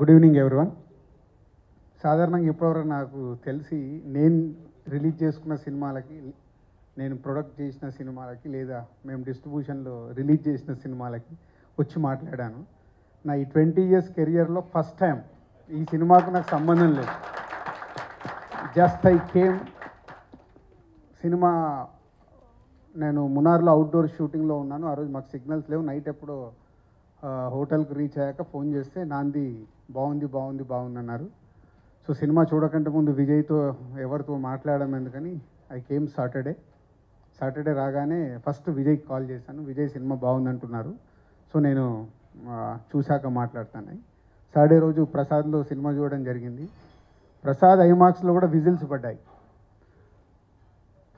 good evening everyone సాధారణంగా ఇప్పటివరకు నాకు తెలిసి నేను రిలీజ్ చేసుకున్న సినిమాలకి నేను ప్రొడక్ట్ చేసిన సినిమాలకి లేదా మేము డిస్ట్రిబ్యూషన్లో రిలీజ్ చేసిన సినిమాలకి వచ్చి మాట్లాడాను నా ఈ ట్వంటీ ఇయర్స్ కెరియర్లో ఫస్ట్ టైం ఈ సినిమాకు నాకు సంబంధం లేదు జస్ట్ ఐ కేమ్ సినిమా నేను మునార్లో అవుట్డోర్ షూటింగ్లో ఉన్నాను ఆ రోజు మాకు సిగ్నల్స్ లేవు నైట్ ఎప్పుడో హోటల్కి రీచ్ అయ్యాక ఫోన్ చేస్తే నాంది బాగుంది బాగుంది బాగుంది అన్నారు సో సినిమా చూడకంటే ముందు విజయ్తో ఎవరితో మాట్లాడడం ఎందుకని ఐ కేమ్ సాటర్డే సాటర్డే రాగానే ఫస్ట్ విజయ్కి కాల్ చేశాను విజయ్ సినిమా బాగుందంటున్నారు సో నేను చూశాక మాట్లాడతాను సాటర్డే రోజు ప్రసాద్లో సినిమా చూడడం జరిగింది ప్రసాద్ ఐమాక్స్లో కూడా విజిల్స్ పడ్డాయి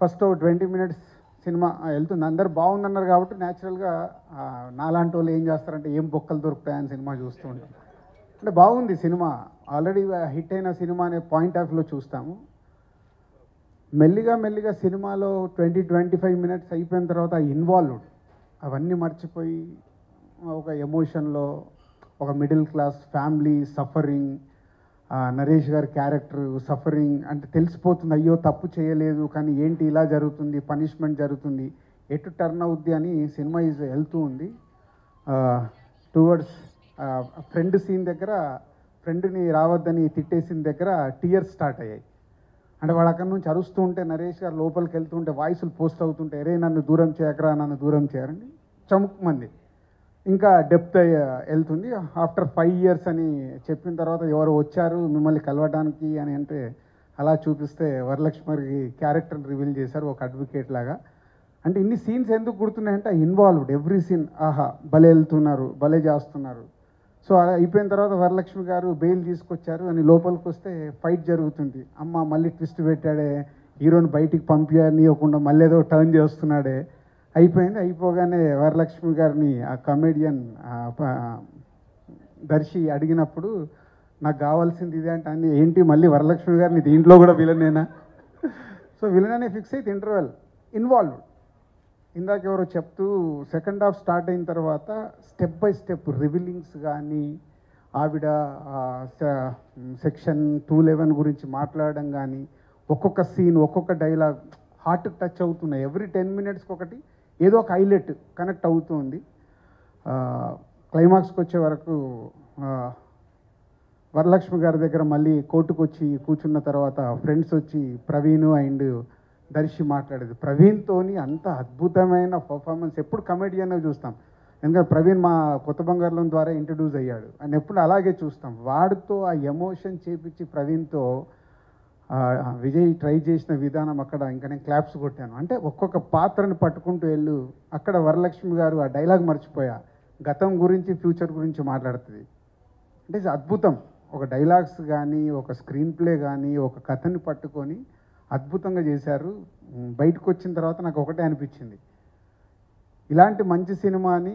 ఫస్ట్ ట్వంటీ మినిట్స్ సినిమా వెళ్తుంది అందరు బాగుందన్నారు కాబట్టి న్యాచురల్గా నాలాంటి వాళ్ళు ఏం చేస్తారంటే ఏం బొక్కలు దొరుకుతాయని సినిమా చూస్తూ ఉంటాం అంటే బాగుంది సినిమా ఆల్రెడీ హిట్ అయిన సినిమా అనే పాయింట్ ఆఫ్ వ్యూలో చూస్తాము మెల్లిగా మెల్లిగా సినిమాలో ట్వంటీ ట్వంటీ ఫైవ్ మినిట్స్ అయిపోయిన తర్వాత ఇన్వాల్వ్డ్ అవన్నీ మర్చిపోయి ఒక ఎమోషన్లో ఒక middle class family suffering Naresh గారి క్యారెక్టర్ సఫరింగ్ అంటే తెలిసిపోతుంది అయ్యో తప్పు చేయలేదు కానీ ఏంటి ఇలా జరుగుతుంది పనిష్మెంట్ జరుగుతుంది ఎటు టర్న్ అవుద్ది అని సినిమా ఈజ్ వెళ్తూ ఉంది టువర్డ్స్ ఫ్రెండ్ సీన్ దగ్గర ఫ్రెండ్ని రావద్దని తిట్టేసిన దగ్గర టీయర్స్ స్టార్ట్ అయ్యాయి అంటే వాడు అక్కడి నుంచి అరుస్తూ ఉంటే నరేష్ గారు లోపలికి వెళ్తుంటే వాయిస్లు పోస్ట్ అవుతుంటే అరే నన్ను దూరం చేయకరా నన్ను దూరం చేయరండి మంది ఇంకా డెప్త్ వెళ్తుంది ఆఫ్టర్ ఫైవ్ ఇయర్స్ అని చెప్పిన తర్వాత ఎవరు వచ్చారు మిమ్మల్ని కలవడానికి అని అంటే అలా చూపిస్తే వరలక్ష్మికి క్యారెక్టర్ రివీల్ చేశారు ఒక అడ్వకేట్ లాగా అంటే ఇన్ని సీన్స్ ఎందుకు గుర్తున్నాయంటే ఇన్వాల్వ్డ్ ఎవ్రీ సీన్ ఆహా భలే వెళ్తున్నారు భలే చేస్తున్నారు సో అలా అయిపోయిన తర్వాత వరలక్ష్మి గారు బెయిల్ తీసుకొచ్చారు అని లోపలికి వస్తే ఫైట్ జరుగుతుంది అమ్మ మళ్ళీ ట్విస్ట్ పెట్టాడే హీరోని బయటికి పంపించనీయకుండా మళ్ళీ ఏదో టర్న్ చేస్తున్నాడే అయిపోయింది అయిపోగానే వరలక్ష్మి గారిని ఆ కమెడియన్ దర్శి అడిగినప్పుడు నాకు కావాల్సింది ఇదే అంటే అన్నీ ఏంటి మళ్ళీ వరలక్ష్మి గారిని దీంట్లో కూడా విలనేనా సో విలన్ ఫిక్స్ అయితే ఇంటర్వెల్ ఇన్వాల్వ్డ్ ఇందాక ఎవరు చెప్తూ సెకండ్ హాఫ్ స్టార్ట్ అయిన తర్వాత స్టెప్ బై స్టెప్ రివిలింగ్స్ కానీ ఆవిడ సెక్షన్ టూ లెవెన్ గురించి మాట్లాడడం కానీ ఒక్కొక్క సీన్ ఒక్కొక్క డైలాగ్ హార్ట్ టచ్ అవుతున్నాయి ఎవ్రీ టెన్ మినిట్స్కి ఒకటి ఏదో ఒక హైలెట్ కనెక్ట్ అవుతుంది క్లైమాక్స్కి వచ్చే వరకు వరలక్ష్మి గారి దగ్గర మళ్ళీ కోర్టుకు వచ్చి కూర్చున్న తర్వాత ఫ్రెండ్స్ వచ్చి ప్రవీణ్ అండ్ దర్శి మాట్లాడేది ప్రవీణ్తోని అంత అద్భుతమైన పర్ఫార్మెన్స్ ఎప్పుడు కమెడియన్ చూస్తాం ఎందుకంటే ప్రవీణ్ మా కొత్త బంగారులం ద్వారా ఇంట్రడ్యూస్ అయ్యాడు అండ్ ఎప్పుడు అలాగే చూస్తాం వాడితో ఆ ఎమోషన్ చేపించి ప్రవీణ్తో విజయ్ ట్రై చేసిన విధానం అక్కడ ఇంకా నేను క్లాప్స్ కొట్టాను అంటే ఒక్కొక్క పాత్రని పట్టుకుంటూ వెళ్ళు అక్కడ వరలక్ష్మి గారు ఆ డైలాగ్ మర్చిపోయా గతం గురించి ఫ్యూచర్ గురించి మాట్లాడుతుంది అంటే అద్భుతం ఒక డైలాగ్స్ కానీ ఒక స్క్రీన్ ప్లే కానీ ఒక కథని పట్టుకొని అద్భుతంగా చేశారు బయటకు వచ్చిన తర్వాత నాకు ఒకటే అనిపించింది ఇలాంటి మంచి సినిమాని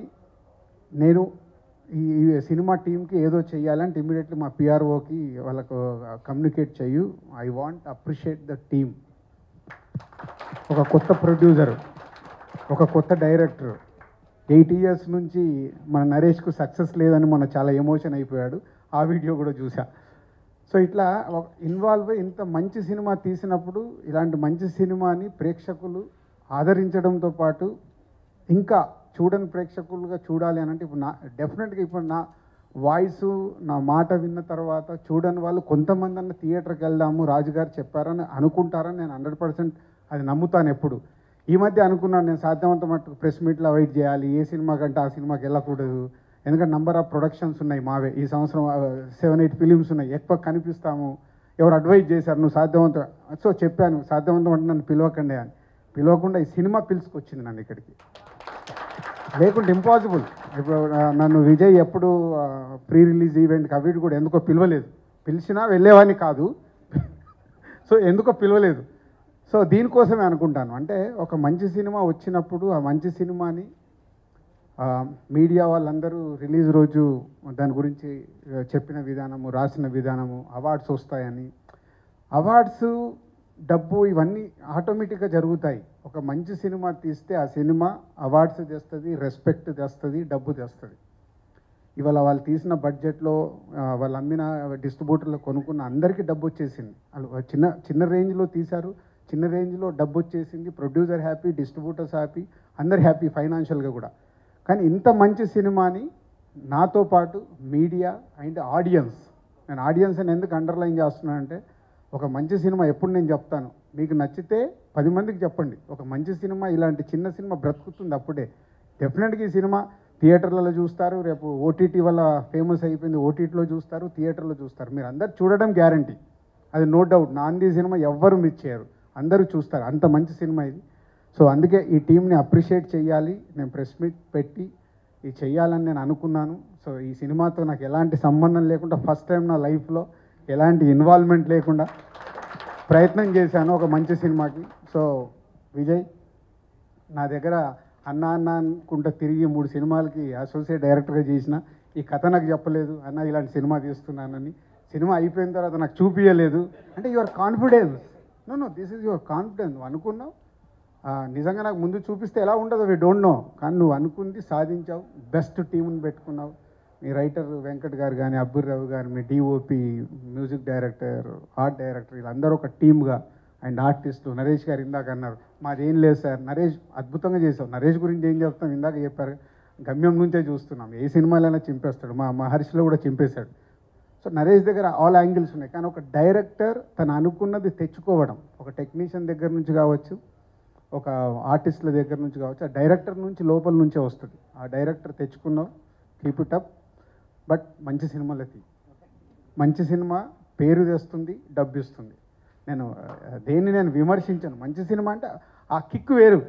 నేను ఈ సినిమా టీంకి ఏదో చెయ్యాలంటే ఇమీడియట్లీ మా పిఆర్ఓకి వాళ్ళకు కమ్యూనికేట్ చేయు I want appreciate the team ఒక కొత్త ప్రొడ్యూసర్ ఒక కొత్త డైరెక్టర్ ఎయిట్ ఇయర్స్ నుంచి మన నరేష్కు సక్సెస్ లేదని మన చాలా ఎమోషన్ అయిపోయాడు ఆ వీడియో కూడా చూసా సో ఇట్లా ఇన్వాల్వ్ ఇంత మంచి సినిమా తీసినప్పుడు ఇలాంటి మంచి సినిమాని ప్రేక్షకులు ఆదరించడంతో పాటు ఇంకా చూడని ప్రేక్షకులుగా చూడాలి అని అంటే ఇప్పుడు నా డెఫినెట్గా ఇప్పుడు నా వాయిస్ నా మాట విన్న తర్వాత చూడని వాళ్ళు కొంతమంది అన్న థియేటర్కి వెళ్దాము రాజుగారు చెప్పారని అనుకుంటారని నేను హండ్రెడ్ పర్సెంట్ అది నమ్ముతాను ఎప్పుడు ఈ మధ్య అనుకున్నాను నేను సాధ్యమంత మట్టుకు ప్రెస్ మీట్లో అవైడ్ చేయాలి ఏ సినిమా కంటే ఆ సినిమాకి వెళ్ళకూడదు ఎందుకంటే నంబర్ ఆఫ్ ప్రొడక్షన్స్ ఉన్నాయి మావే ఈ సంవత్సరం సెవెన్ ఎయిట్ ఫిలిమ్స్ ఉన్నాయి ఎక్కువ కనిపిస్తాము ఎవరు అడ్వైజ్ చేశారు నువ్వు సాధ్యవంతం సో చెప్పాను సాధ్యవంతం అంటే నన్ను పిలవకండి అని పిలవకుండా ఈ సినిమా పిలుచుకొచ్చింది నన్ను ఇక్కడికి లేకుంటే ఇంపాసిబుల్ నన్ను విజయ్ ఎప్పుడు ప్రీ రిలీజ్ ఈవెంట్ అవి కూడా ఎందుకో పిలవలేదు పిలిచినా వెళ్ళేవాడిని కాదు సో ఎందుకో పిలవలేదు సో దీనికోసమే అనుకుంటాను అంటే ఒక మంచి సినిమా వచ్చినప్పుడు ఆ మంచి సినిమాని మీడియా వాళ్ళందరూ రిలీజ్ రోజు దాని గురించి చెప్పిన విధానము రాసిన విధానము అవార్డ్స్ వస్తాయని అవార్డ్స్ డబ్బు ఇవన్నీ ఆటోమేటిక్గా జరుగుతాయి ఒక మంచి సినిమా తీస్తే ఆ సినిమా అవార్డ్స్ తెస్తుంది రెస్పెక్ట్ తెస్తుంది డబ్బు తెస్తుంది ఇవాళ వాళ్ళు తీసిన బడ్జెట్లో వాళ్ళు అమ్మిన డిస్ట్రిబ్యూటర్లు కొనుక్కున్న అందరికీ డబ్బు వచ్చేసింది వాళ్ళు చిన్న చిన్న రేంజ్లో తీశారు చిన్న రేంజ్లో డబ్బు వచ్చేసింది ప్రొడ్యూసర్ హ్యాపీ డిస్ట్రిబ్యూటర్స్ హ్యాపీ అందరు హ్యాపీ ఫైనాన్షియల్గా కూడా కానీ ఇంత మంచి సినిమాని నాతో పాటు మీడియా అండ్ ఆడియన్స్ నేను ఆడియన్స్ అని ఎందుకు అండర్లైన్ చేస్తున్నానంటే అంటే ఒక మంచి సినిమా ఎప్పుడు నేను చెప్తాను మీకు నచ్చితే పది మందికి చెప్పండి ఒక మంచి సినిమా ఇలాంటి చిన్న సినిమా బ్రతుకుతుంది అప్పుడే డెఫినెట్గా ఈ సినిమా థియేటర్లలో చూస్తారు రేపు ఓటీటీ వల్ల ఫేమస్ అయిపోయింది ఓటీటీలో చూస్తారు థియేటర్లో చూస్తారు మీరు అందరు చూడడం గ్యారంటీ అది నో డౌట్ నాంది సినిమా ఎవ్వరు మిస్ చేయరు అందరూ చూస్తారు అంత మంచి సినిమా ఇది సో అందుకే ఈ టీంని అప్రిషియేట్ చేయాలి నేను ప్రెస్ మీట్ పెట్టి ఇది చేయాలని నేను అనుకున్నాను సో ఈ సినిమాతో నాకు ఎలాంటి సంబంధం లేకుండా ఫస్ట్ టైం నా లైఫ్లో ఎలాంటి ఇన్వాల్వ్మెంట్ లేకుండా ప్రయత్నం చేశాను ఒక మంచి సినిమాకి సో విజయ్ నా దగ్గర అన్న అన్న అనుకుంటే తిరిగి మూడు సినిమాలకి అసోసియేట్ డైరెక్టర్గా చేసిన ఈ కథ నాకు చెప్పలేదు అన్న ఇలాంటి సినిమా తీస్తున్నానని సినిమా అయిపోయిన తర్వాత నాకు చూపించలేదు అంటే your confidence no no this is your confidence అనుకున్నావు నిజంగా నాకు ముందు చూపిస్తే ఎలా ఉండదు వీ డోంట్ నో కానీ నువ్వు అనుకుంది సాధించావు బెస్ట్ టీంని పెట్టుకున్నావు ఈ రైటర్ వెంకట్ గారు కానీ అబ్బుర్రావు మీ DOP music director art director వీళ్ళందరూ ఒక టీమ్గా అండ్ ఆర్టిస్టు నరేష్ గారు ఇందాక అన్నారు మాదేం లేదు సార్ నరేష్ అద్భుతంగా చేసాం నరేష్ గురించి ఏం చెప్తాం ఇందాక చెప్పారు గమ్యం నుంచే చూస్తున్నాం ఏ సినిమాలైనా చింపేస్తాడు మా మహర్షిలో కూడా చింపేశాడు సో నరేష్ దగ్గర ఆల్ యాంగిల్స్ ఉన్నాయి కానీ ఒక డైరెక్టర్ తను అనుకున్నది తెచ్చుకోవడం ఒక టెక్నీషియన్ దగ్గర నుంచి కావచ్చు ఒక ఆర్టిస్టుల దగ్గర నుంచి కావచ్చు ఆ డైరెక్టర్ నుంచి లోపల నుంచే వస్తుంది ఆ డైరెక్టర్ తెచ్చుకున్నావు కీప్ ఇట్ అప్ బట్ మంచి అది మంచి సినిమా పేరు తెస్తుంది డబ్బు ఇస్తుంది నేను దేన్ని నేను విమర్శించాను మంచి సినిమా అంటే ఆ కిక్ వేరు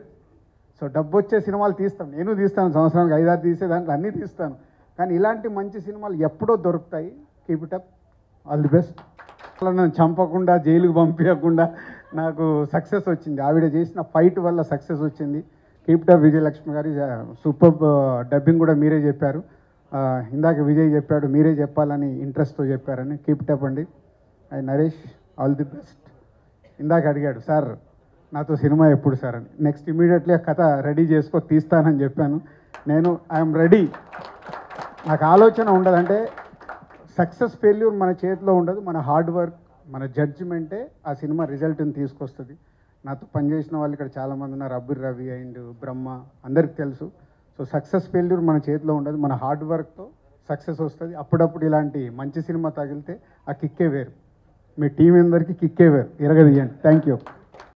సో డబ్బు వచ్చే సినిమాలు తీస్తాను నేను తీస్తాను సంవత్సరానికి ఐదారు తీసే దాంట్లో అన్నీ తీస్తాను కానీ ఇలాంటి మంచి సినిమాలు ఎప్పుడో దొరుకుతాయి keep it up all the best నన్ను చంపకుండా జైలుకు పంపించకుండా నాకు సక్సెస్ వచ్చింది ఆవిడ చేసిన ఫైట్ వల్ల సక్సెస్ వచ్చింది కీప్ ఇట్ అప్ విజయలక్ష్మి గారి సూపర్ డబ్బింగ్ కూడా మీరే చెప్పారు ఇందాక విజయ్ చెప్పాడు మీరే చెప్పాలని ఇంట్రెస్ట్తో చెప్పారని కీప్ టప్ అండి I Naresh all the best ఇందాక అడిగాడు సార్ నాతో సినిమా ఎప్పుడు సార్ అని నెక్స్ట్ ఇమీడియట్లీ ఆ కథ రెడీ చేసుకో తీస్తానని చెప్పాను నేను ఐఎమ్ రెడీ నాకు ఆలోచన ఉండదు అంటే సక్సెస్ ఫెయిల్యూర్ మన చేతిలో ఉండదు మన హార్డ్ వర్క్ మన జడ్జిమెంటే ఆ సినిమా రిజల్ట్ని తీసుకొస్తుంది నాతో పనిచేసిన వాళ్ళు ఇక్కడ చాలామంది ఉన్నారు అబ్బుర్ రవి అండ్ బ్రహ్మ అందరికి తెలుసు సో సక్సెస్ ఫెయిల్యూర్ మన చేతిలో ఉండదు మన హార్డ్ వర్క్తో సక్సెస్ వస్తుంది అప్పుడప్పుడు ఇలాంటి మంచి సినిమా తగిలితే ఆ కిక్కే వేరు మీ టీం అందరికీ కిక్కే వేరు ఎరగదీయండి థ్యాంక్ యూ